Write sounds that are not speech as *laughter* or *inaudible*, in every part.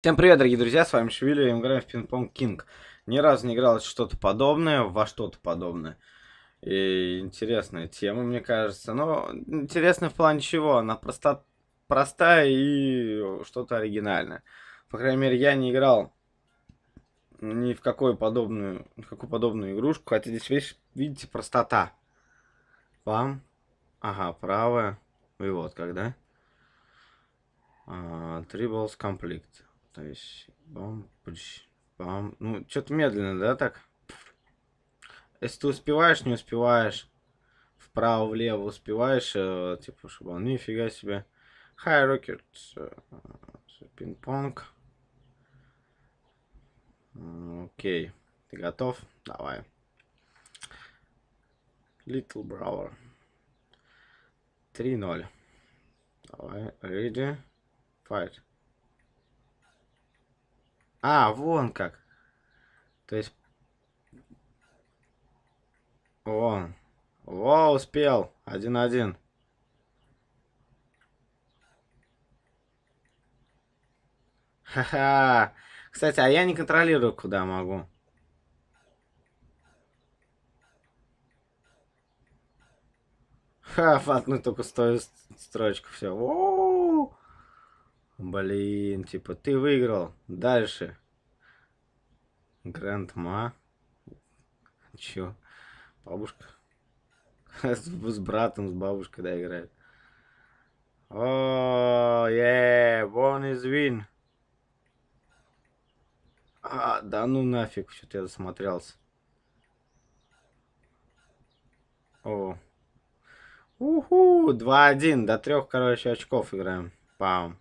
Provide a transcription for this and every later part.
Всем привет, дорогие друзья, с вами Швили, мы играем в Пинг-Понг Кинг. Ни разу не играл что-то подобное, во что-то подобное. И интересная тема, мне кажется. Но интересная в плане чего? Она проста, простая и что-то оригинальное. По крайней мере, я не играл ни в какую подобную, в какую подобную игрушку. Хотя здесь вещь, видите, простота. Вам, Ага, правая. И вот когда. А, три uh, комплект настоящий. Бам, плющ, бам. Ну, что-то медленно, да, так? Если ты успеваешь, не успеваешь, вправо, влево успеваешь, э, типа, чтобы он нифига себе. Хай, Рокет, э, пинг-понг. Окей, ты готов? Давай. Little Brother. 3-0. Давай, ready, fight. А, вон как. То есть... Вон. Во, успел. Один-один. Ха-ха. Кстати, а я не контролирую, куда могу. Ха, фатну только стою строчку, все. О Блин, типа, ты выиграл. Дальше. Грандма. Чё? Бабушка? С, *laughs* с братом, с бабушкой, да, играет. О, е, вон из вин. А, да ну нафиг, что-то я засмотрелся. О. Уху, 2-1, до трех, короче, очков играем. Пам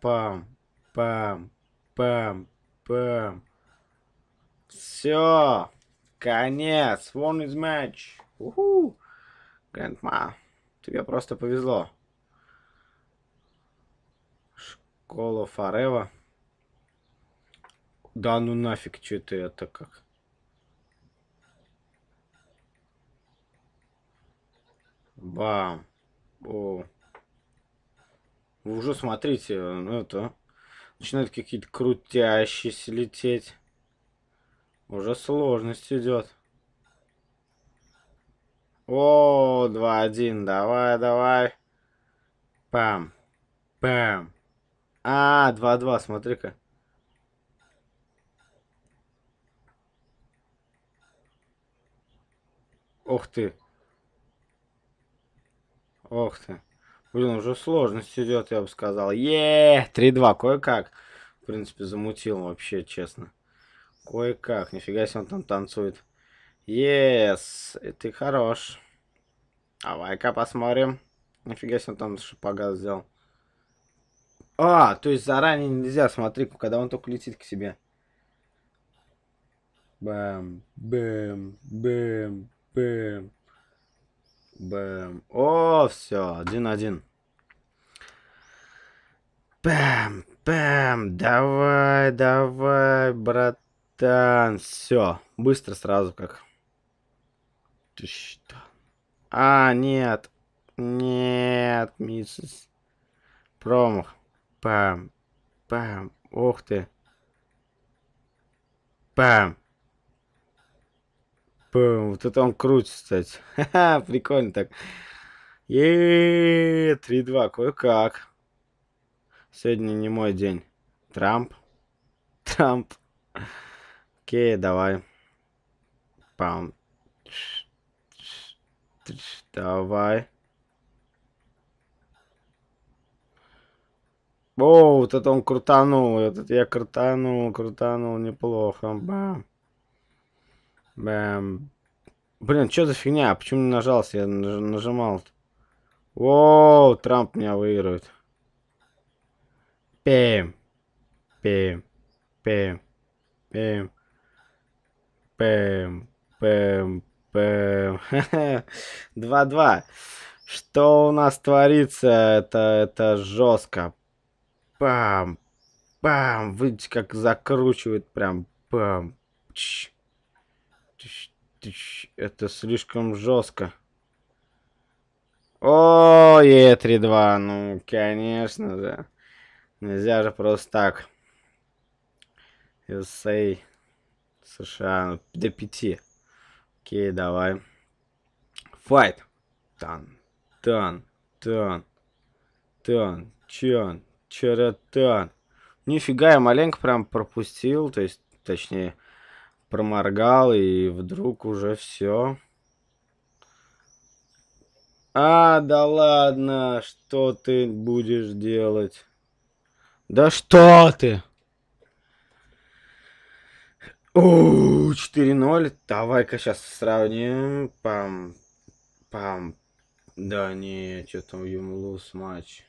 пам, пам, пам, пам. Все, конец, вон из матч. Уху, Грандма, тебе просто повезло. Школа Фарева. Да ну нафиг, что ты это как? Бам. О. Вы уже смотрите, ну это... Начинают какие-то крутящиеся лететь. Уже сложность идет. О, 2-1, давай, давай. Пам, пам. А, 2-2, смотри-ка. Ох ты. Ох ты. Блин, уже сложность идет, я бы сказал. Еее, 3-2, кое-как. В принципе, замутил вообще, честно. Кое-как, нифига себе он там танцует. Yes, и э, ты хорош. Давай-ка посмотрим. Нифига себе он там шапога сделал. А, то есть заранее нельзя, смотри, когда он только летит к себе. Бэм, бэм, бэм, бэм. Бэм. О, все, один-один. Бэм, бэм, давай, давай, братан. Все, быстро сразу как. Ты что? А, нет. Нет, миссис. Промах. бэм, бэм, Ух ты. бэм. Типа, вот это он крутится, кстати. Ха-ха, прикольно так. Е 3-2, кое-как. Сегодня не мой день. Трамп. *laughs* Трамп. Окей, давай. Пам. Давай. О, вот это он крутанул. Этот я крутанул, крутанул неплохо. Бам. Бам. Блин, что за фигня? А почему не нажался? Я нажимал. О, Трамп меня выигрывает. Пем. Пем. Пем. Пем. Пэм, пэм, пэм. 2-2. *laughs* Что у нас творится? Это, это жестко. Пам, пам. Видите, как закручивает прям. Пам. Чш. Чш тысяч. Это слишком жестко. О, Е3-2. Ну, конечно же. Нельзя же просто так. USA. США. Ну, до пяти. Окей, давай. Файт. Тан. Тан. Тан. Тан. Чан. Чаратан. Нифига, я маленько прям пропустил. То есть, точнее проморгал, и вдруг уже все. А, да ладно, что ты будешь делать? Да что ты? О, 4-0. Давай-ка сейчас сравним. Пам. Пам. Да не, что там Юмлус матч.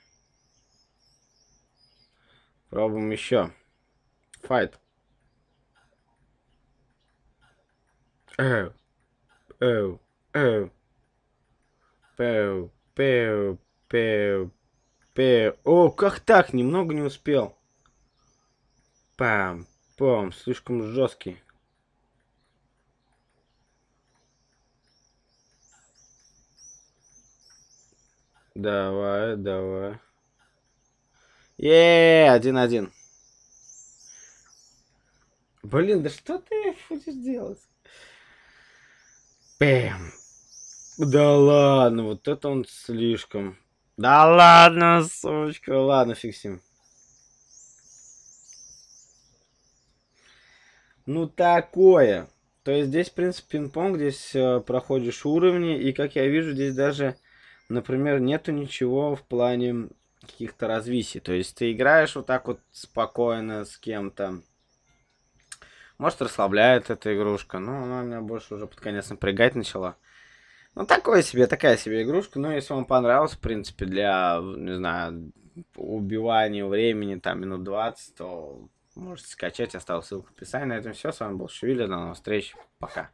Пробуем еще. Файт. Пэу. Пэу. Пэу. Пэу. Пэу. Пэу. Пэу. О, как так? Немного не успел. Пам. Пом. Слишком жесткий. Давай, давай. Еее, один-один. Блин, да что ты будешь делать? Бэм. Да ладно, вот это он слишком. Да ладно, сучка, ладно, фиксим. Ну такое. То есть здесь, в принципе, пинг-понг, здесь э, проходишь уровни, и, как я вижу, здесь даже, например, нету ничего в плане каких-то развитий. То есть ты играешь вот так вот спокойно с кем-то, может, расслабляет эта игрушка. Но она меня больше уже под конец напрягать начала. Ну, такое себе, такая себе игрушка. Но если вам понравилось, в принципе, для, не знаю, убивания времени, там, минут 20, то можете скачать. Я Оставил ссылку в описании. На этом все. С вами был Шевиль. До новых встреч. Пока.